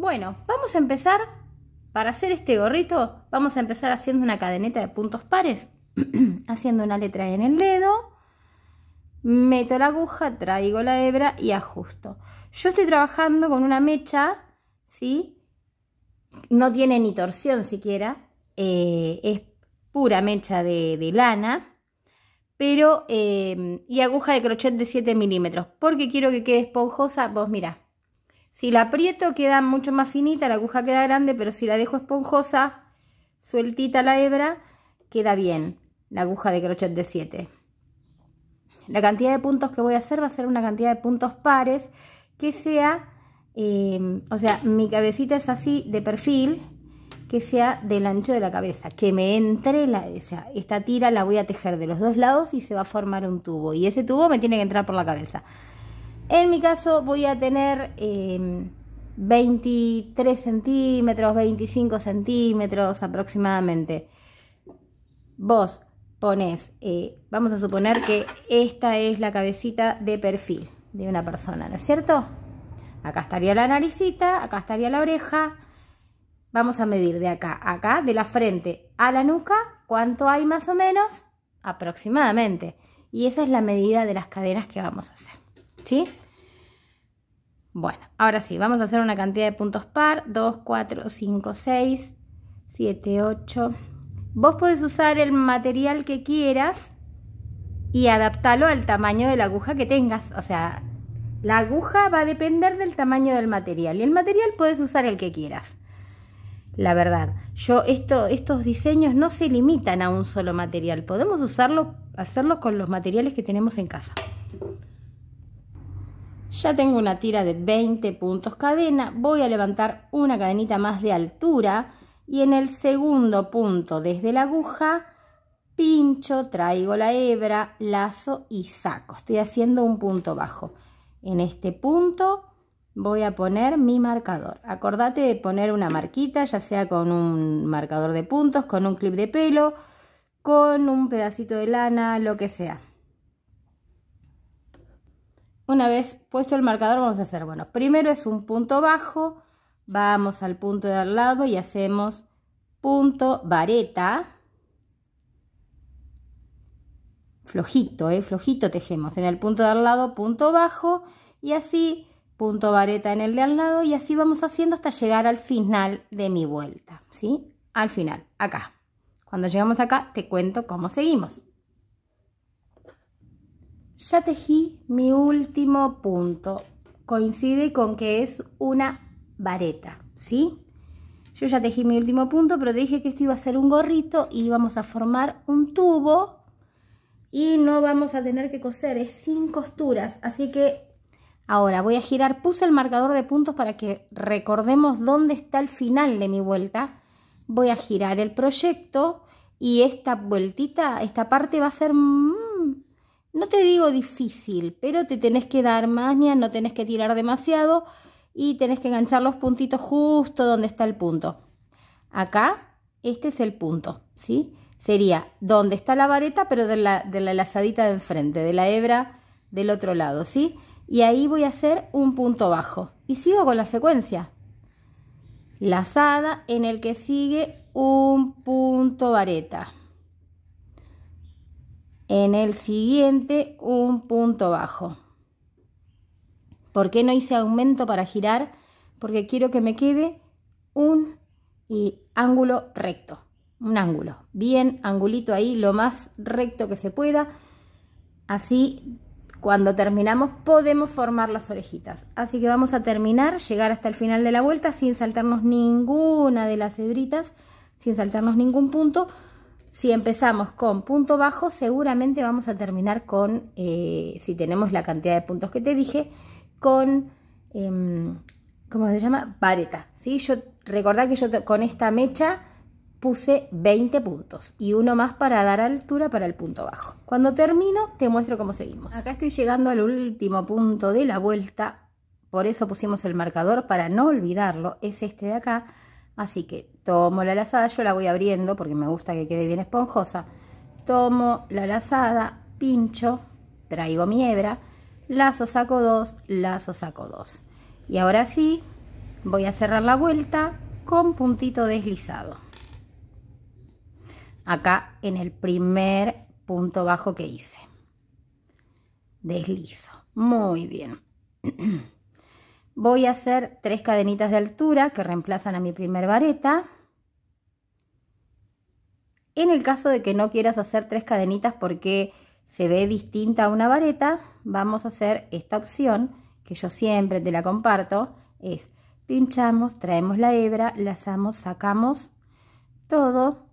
Bueno, vamos a empezar, para hacer este gorrito, vamos a empezar haciendo una cadeneta de puntos pares, haciendo una letra en el dedo, meto la aguja, traigo la hebra y ajusto. Yo estoy trabajando con una mecha, ¿sí? No tiene ni torsión siquiera, eh, es pura mecha de, lana, pero eh, y aguja de crochet de 7 milímetros, porque quiero que quede esponjosa, vos mirá, si la aprieto queda mucho más finita, la aguja queda grande, pero si la dejo esponjosa, sueltita la hebra, queda bien la aguja de crochet de 7. La cantidad de puntos que voy a hacer va a ser una cantidad de puntos pares que sea, eh, o sea, mi cabecita es así de perfil, que sea del ancho de la cabeza, que me entre la, o sea, esta tira la voy a tejer de los dos lados y se va a formar un tubo y ese tubo me tiene que entrar por la cabeza. En mi caso voy a tener 23 em, centímetros, 25 centímetros aproximadamente. Vos pones, eh, vamos a suponer que esta es la cabecita de perfil de una persona, ¿no es cierto? Acá estaría la naricita, acá estaría la oreja. Vamos a medir de acá a acá, de la frente a la nuca, cuánto hay más o menos aproximadamente. Y esa es la medida de las cadenas que vamos a hacer. ¿Sí? Bueno, ahora sí, vamos a hacer una cantidad de puntos par. 2, 4, 5, 6, 7, 8. Vos podés usar el material que quieras y adaptarlo al tamaño de la aguja que tengas. O sea, la aguja va a depender del tamaño del material y el material puedes usar el que quieras. La verdad, yo estos diseños no se limitan a un solo material. Podemos usarlo, hacerlo con los materiales que tenemos en casa. Ya tengo una tira de 20 puntos cadena, voy a levantar una cadenita más de altura y en el segundo punto desde la aguja pincho, traigo la hebra, lazo y saco. Estoy haciendo un punto bajo. En este punto voy a poner mi marcador. Acordate de poner una marquita, ya sea con un marcador de puntos, con un clip de pelo, con un pedacito de lana, lo que sea. Una vez puesto el marcador vamos a hacer, bueno, primero es un punto bajo, vamos al punto de al lado y hacemos punto vareta, flojito, eh, flojito tejemos, en el punto de al lado punto bajo y así punto vareta en el de al lado y así vamos haciendo hasta llegar al final de mi vuelta, ¿sí? Al final, acá. Cuando llegamos acá te cuento cómo seguimos. Ya tejí mi último punto. Coincide con que es una vareta, ¿sí? Yo ya tejí mi último punto, pero dije que esto iba a ser un gorrito y vamos a formar un tubo y no vamos a tener que coser, es sin costuras. Así que ahora voy a girar, puse el marcador de puntos para que recordemos dónde está el final de mi vuelta. Voy a girar el proyecto y esta vueltita, esta parte va a ser no te digo difícil, pero te tenés que dar maña, no tenés que tirar demasiado y tenés que enganchar los puntitos justo donde está el punto. Acá, este es el punto, ¿sí? Sería donde está la vareta, pero de la, de la lazadita de enfrente, de la hebra del otro lado, ¿sí? Y ahí voy a hacer un punto bajo. Y sigo con la secuencia. Lazada en el que sigue un punto vareta en el siguiente un punto bajo. ¿Por qué no hice aumento para girar? Porque quiero que me quede un ángulo recto, un ángulo, bien angulito ahí, lo más recto que se pueda. Así cuando terminamos podemos formar las orejitas. Así que vamos a terminar, llegar hasta el final de la vuelta sin saltarnos ninguna de las hebritas, sin saltarnos ningún punto, si empezamos con punto bajo, seguramente vamos a terminar con, eh, si tenemos la cantidad de puntos que te dije, con, em, ¿cómo se llama? Vareta. ¿sí? Yo, recordad que yo con esta mecha puse 20 puntos y uno más para dar altura para el punto bajo. Cuando termino, te muestro cómo seguimos. Acá estoy llegando al último punto de la vuelta, por eso pusimos el marcador, para no olvidarlo, es este de acá Así que tomo la lazada, yo la voy abriendo porque me gusta que quede bien esponjosa. Tomo la lazada, pincho, traigo mi hebra, lazo, saco dos, lazo, saco dos. Y ahora sí, voy a cerrar la vuelta con puntito deslizado. Acá en el primer punto bajo que hice. Deslizo. Muy bien. Voy a hacer tres cadenitas de altura que reemplazan a mi primer vareta. En el caso de que no quieras hacer tres cadenitas porque se ve distinta a una vareta, vamos a hacer esta opción que yo siempre te la comparto, es pinchamos, traemos la hebra, lazamos, sacamos todo,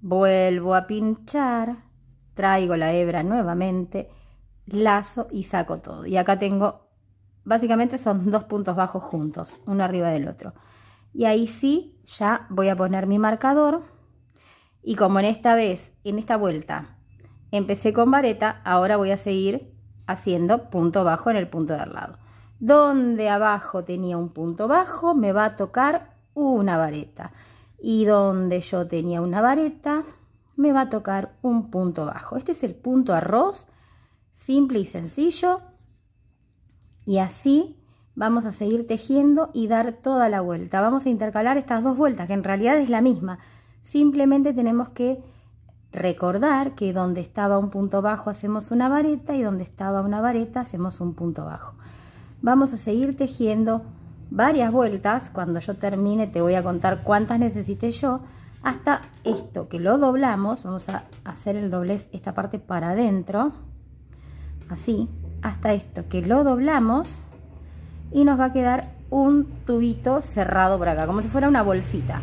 vuelvo a pinchar, traigo la hebra nuevamente, lazo y saco todo. Y acá tengo básicamente son dos puntos bajos juntos, uno arriba del otro. Y ahí sí, ya voy a poner mi marcador. Y como en esta vez, en esta vuelta, empecé con vareta, ahora voy a seguir haciendo punto bajo en el punto de al lado. Donde abajo tenía un punto bajo, me va a tocar una vareta. Y donde yo tenía una vareta, me va a tocar un punto bajo. Este es el punto arroz, simple y sencillo, y así vamos a seguir tejiendo y dar toda la vuelta. Vamos a intercalar estas dos vueltas, que en realidad es la misma. Simplemente tenemos que recordar que donde estaba un punto bajo hacemos una vareta y donde estaba una vareta hacemos un punto bajo. Vamos a seguir tejiendo varias vueltas. Cuando yo termine te voy a contar cuántas necesité yo. Hasta esto, que lo doblamos. Vamos a hacer el doblez esta parte para adentro. Así, hasta esto, que lo doblamos y nos va a quedar un tubito cerrado por acá, como si fuera una bolsita.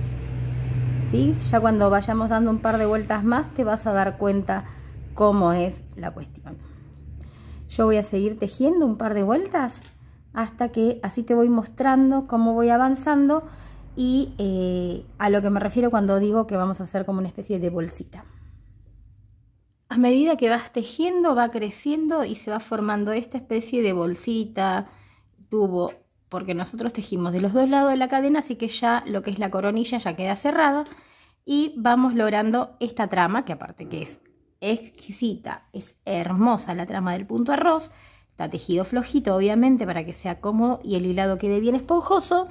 ¿Sí? Ya cuando vayamos dando un par de vueltas más te vas a dar cuenta cómo es la cuestión. Yo voy a seguir tejiendo un par de vueltas hasta que así te voy mostrando cómo voy avanzando y eh, a lo que me refiero cuando digo que vamos a hacer como una especie de bolsita a medida que vas tejiendo va creciendo y se va formando esta especie de bolsita, tubo, porque nosotros tejimos de los dos lados de la cadena, así que ya lo que es la coronilla ya queda cerrada y vamos logrando esta trama, que aparte que es exquisita, es hermosa la trama del punto arroz, está tejido flojito obviamente para que sea cómodo y el hilado quede bien esponjoso.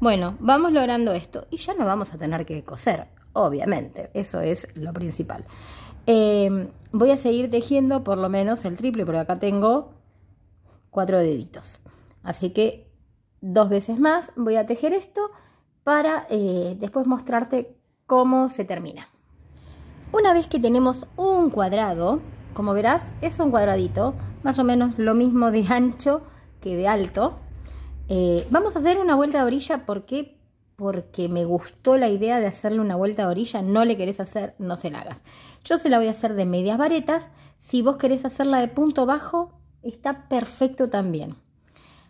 Bueno, vamos logrando esto y ya no vamos a tener que coser, obviamente, eso es lo principal. Em, voy a seguir tejiendo por lo menos el triple, porque acá tengo cuatro deditos. Así que dos veces más voy a tejer esto para eh, después mostrarte cómo se termina. Una vez que tenemos un cuadrado, como verás, es un cuadradito, más o menos lo mismo de ancho que de alto. Eh, vamos a hacer una vuelta de orilla porque porque me gustó la idea de hacerle una vuelta de orilla, no le querés hacer, no se la hagas. Yo se la voy a hacer de medias varetas, si vos querés hacerla de punto bajo, está perfecto también.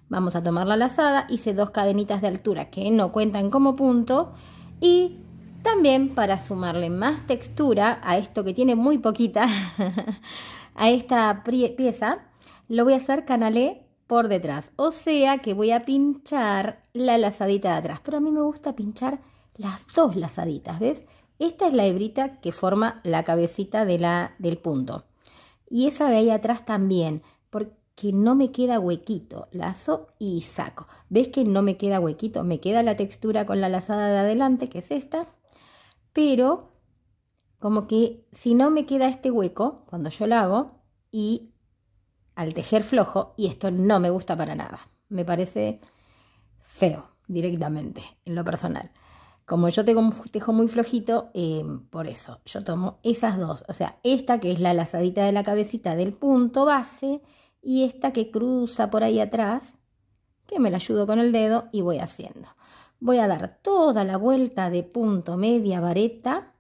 Vamos a tomar la lazada, hice dos cadenitas de altura que no cuentan como punto y también para sumarle más textura a esto que tiene muy poquita, a esta pieza, lo voy a hacer canalé por detrás. O sea que voy a pinchar la lazadita de atrás. Pero a mí me gusta pinchar las dos lazaditas, ¿ves? Esta es la hebrita que forma la cabecita de la, del punto. Y esa de ahí atrás también, porque no me queda huequito. Lazo y saco. ¿Ves que no me queda huequito? Me queda la textura con la lazada de adelante, que es esta. Pero como que si no me queda este hueco, cuando yo la hago, y al tejer flojo y esto no me gusta para nada. Me parece feo directamente en lo personal. Como yo tengo un tejo muy flojito, em, por eso yo tomo esas dos. O sea, esta que es la lazadita de la cabecita del punto base y esta que cruza por ahí atrás, que me la ayudo con el dedo y voy haciendo. Voy a dar toda la vuelta de punto media vareta,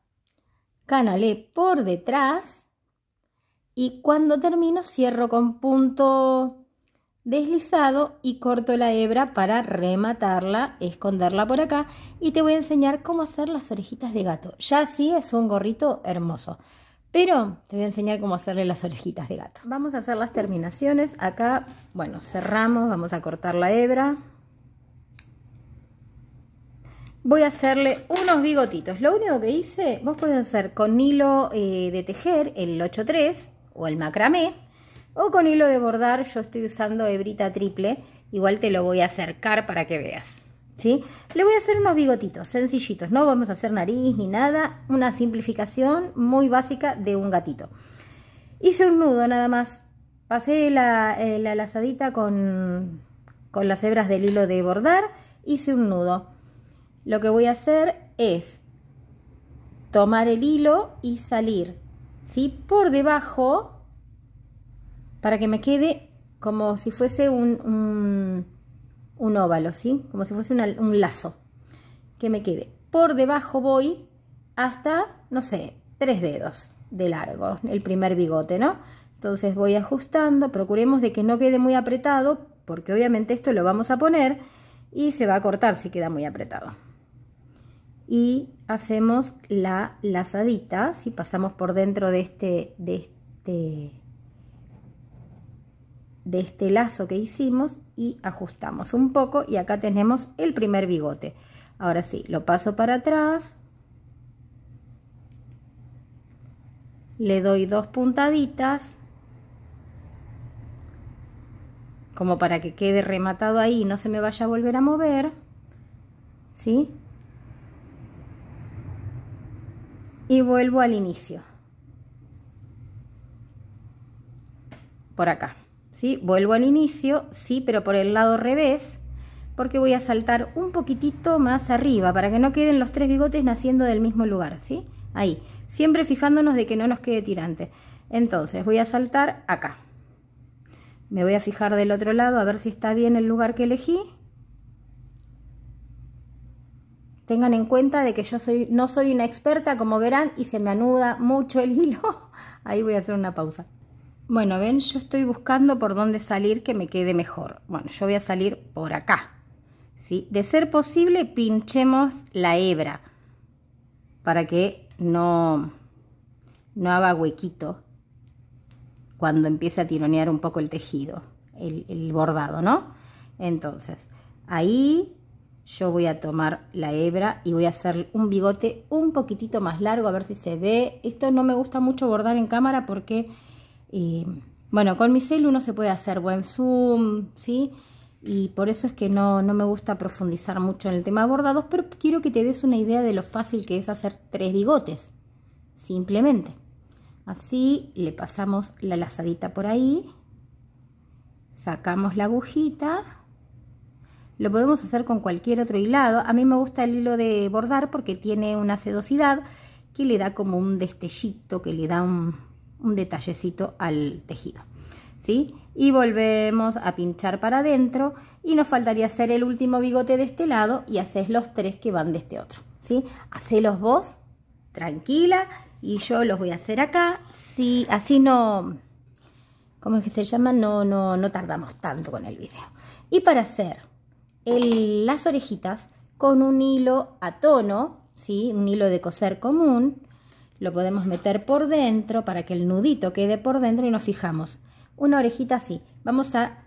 canalé por detrás y cuando termino cierro con punto deslizado y corto la hebra para rematarla, esconderla por acá y te voy a enseñar cómo hacer las orejitas de gato. Ya sí es un gorrito hermoso, pero te voy a enseñar cómo hacerle las orejitas de gato. Vamos a hacer las terminaciones. Acá, bueno, cerramos, vamos a cortar la hebra. Voy a hacerle unos bigotitos. Lo único que hice, vos podés hacer con hilo eh, de tejer, el 83 o el macramé, o con hilo de bordar, yo estoy usando hebrita triple, igual te lo voy a acercar para que veas. ¿Sí? Le voy a hacer unos bigotitos sencillitos, no vamos a hacer nariz ni nada, una simplificación muy básica de un gatito. Hice un nudo nada más, pasé la, eh, la lazadita con, con las hebras del hilo de bordar, hice un nudo. Lo que voy a hacer es tomar el hilo y salir ¿sí? Por debajo para que me quede como si fuese un, un, óvalo, ¿sí? Como si fuese un lazo. Que me quede por debajo voy hasta, no sé, tres dedos de largo, el primer bigote, ¿no? Entonces voy ajustando, procuremos de que no quede muy apretado, porque obviamente esto lo vamos a poner y se va a cortar si queda muy apretado. Y hacemos la lazadita, si pasamos por dentro de este, de este, de este lazo que hicimos y ajustamos un poco y acá tenemos el primer bigote. Ahora sí, lo paso para atrás, le doy dos puntaditas como para que quede rematado ahí y no se me vaya a volver a mover, ¿sí? y vuelvo al inicio. Por acá, ¿sí? Vuelvo al inicio, sí, pero por el lado revés, porque voy a saltar un poquitito más arriba para que no queden los tres bigotes naciendo del mismo lugar, ¿sí? Ahí, siempre fijándonos de que no nos quede tirante. Entonces, voy a saltar acá. Me voy a fijar del otro lado a ver si está bien el lugar que elegí. Tengan en cuenta de que yo soy, no soy una experta, como verán, y se me anuda mucho el hilo. Ahí voy a hacer una pausa. Bueno, ven, yo estoy buscando por dónde salir que me quede mejor. Bueno, yo voy a salir por acá. ¿sí? De ser posible, pinchemos la hebra para que no, no haga huequito cuando empiece a tironear un poco el tejido, el, el bordado, ¿no? Entonces, ahí yo voy a tomar la hebra y voy a hacer un bigote un poquitito más largo, a ver si se ve. Esto no me gusta mucho bordar en cámara porque, eh, bueno, con mi celu no se puede hacer buen zoom, ¿sí? Y por eso es que no, no me gusta profundizar mucho en el tema de bordados, pero quiero que te des una idea de lo fácil que es hacer tres bigotes, simplemente. Así le pasamos la lazadita por ahí, sacamos la agujita lo podemos hacer con cualquier otro hilado. A mí me gusta el hilo de bordar porque tiene una sedosidad que le da como un destellito, que le da un, detallecito al tejido. ¿Sí? Y volvemos a pinchar para adentro y nos faltaría hacer el último bigote de este lado y haces los tres que van de este otro, ¿sí? Hacelos vos, tranquila, y yo los voy a hacer acá, así no, ¿cómo es que se llama? No, no, no tardamos tanto con el video. Y para hacer las orejitas con un hilo a tono, un hilo de coser común. Lo podemos meter por dentro para que el nudito quede por dentro y nos fijamos. Una orejita así. Vamos a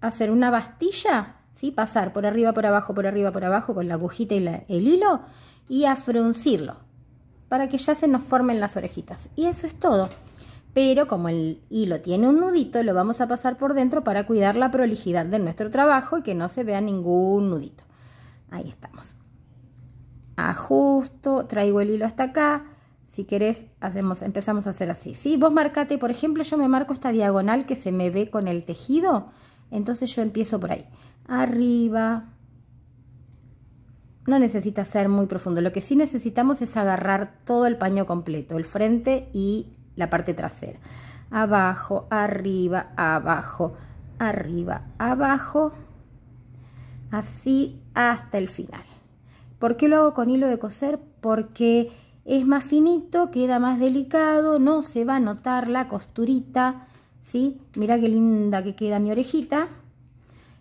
hacer una bastilla, ¿sí? pasar por arriba, por abajo, por arriba, por abajo con la agujita y el hilo y a fruncirlo para que ya se nos formen las orejitas. Y eso es todo pero como el hilo tiene un nudito, lo vamos a pasar por dentro para cuidar la prolijidad de nuestro trabajo y que no se vea ningún nudito. Ahí estamos. Ajusto, traigo el hilo hasta acá. Si querés, hacemos, empezamos a hacer así. Si Vos marcate, por ejemplo, yo me marco esta diagonal que se me ve con el tejido. Entonces yo empiezo por ahí. Arriba. No necesita ser muy profundo. Lo que sí necesitamos es agarrar todo el paño completo, el frente y la parte trasera. Abajo, arriba, abajo, arriba, abajo. Así hasta el final. ¿Por qué lo hago con hilo de coser? Porque es más finito, queda más delicado, no se va a notar la costurita, ¿sí? mira qué linda que queda mi orejita.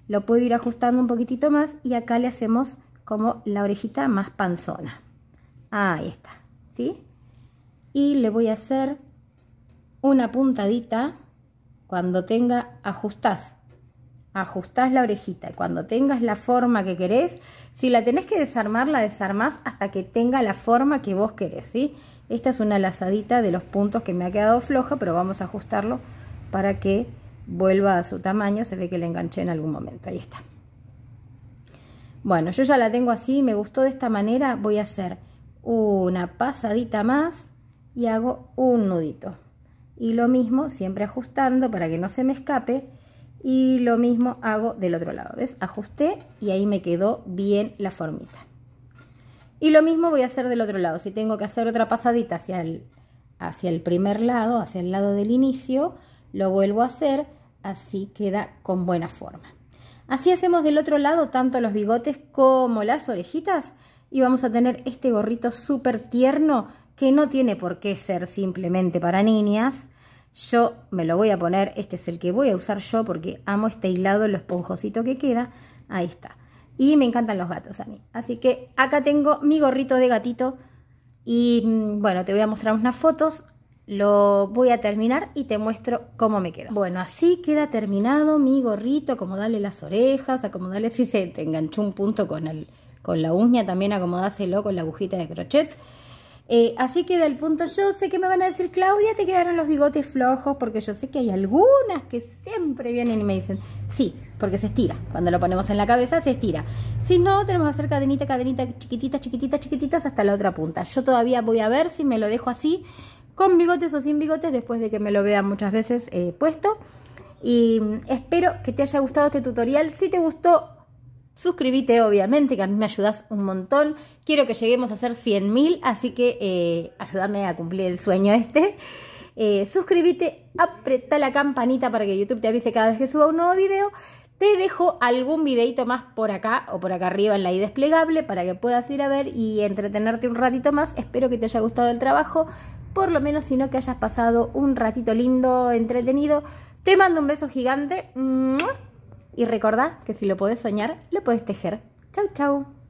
Lo puedo ir ajustando un poquitito más y acá le hacemos como la orejita más panzona. Ahí está, ¿sí? Y le voy a hacer una puntadita cuando tenga, ajustás, ajustás la orejita. Y cuando tengas la forma que querés, si la tenés que desarmar, la desarmás hasta que tenga la forma que vos querés, ¿sí? Esta es una lazadita de los puntos que me ha quedado floja, pero vamos a ajustarlo para que vuelva a su tamaño. Se ve que la enganché en algún momento, ahí está. Bueno, yo ya la tengo así, me gustó de esta manera, voy a hacer una pasadita más y hago un nudito y lo mismo siempre ajustando para que no se me escape y lo mismo hago del otro lado, ¿ves? Ajusté y ahí me quedó bien la formita. Y lo mismo voy a hacer del otro lado, si tengo que hacer otra pasadita hacia el, hacia el primer lado, hacia el lado del inicio, lo vuelvo a hacer, así queda con buena forma. Así hacemos del otro lado tanto los bigotes como las orejitas y vamos a tener este gorrito súper tierno que no tiene por qué ser simplemente para niñas. Yo me lo voy a poner, este es el que voy a usar yo porque amo este aislado lo esponjosito que queda. Ahí está. Y me encantan los gatos a mí. Así que acá tengo mi gorrito de gatito. Y mm, bueno, te voy a mostrar unas fotos. Lo voy a terminar y te muestro cómo me queda Bueno, así queda terminado mi gorrito. acomodale las orejas, acomodale si se te enganchó un punto con, el, con la uña. También acomodáselo con la agujita de crochet. Eh, así que del punto yo sé que me van a decir, Claudia, te quedaron los bigotes flojos, porque yo sé que hay algunas que siempre vienen y me dicen, sí, porque se estira. Cuando lo ponemos en la cabeza se estira. Si no, tenemos que hacer cadenita, cadenita, chiquititas, chiquititas, chiquititas hasta la otra punta. Yo todavía voy a ver si me lo dejo así, con bigotes o sin bigotes, después de que me lo vean muchas veces eh, puesto. Y mm, espero que te haya gustado este tutorial. Si te gustó, Suscríbete, obviamente, que a mí me ayudas un montón. Quiero que lleguemos a ser 100.000, así que eh, ayúdame a cumplir el sueño este. Eh, suscríbete, apreta la campanita para que YouTube te avise cada vez que suba un nuevo video. Te dejo algún videito más por acá o por acá arriba en la i desplegable para que puedas ir a ver y entretenerte un ratito más. Espero que te haya gustado el trabajo, por lo menos si no que hayas pasado un ratito lindo, entretenido. Te mando un beso gigante. Y recuerda que si lo puedes soñar, lo puedes tejer. Chau, chau.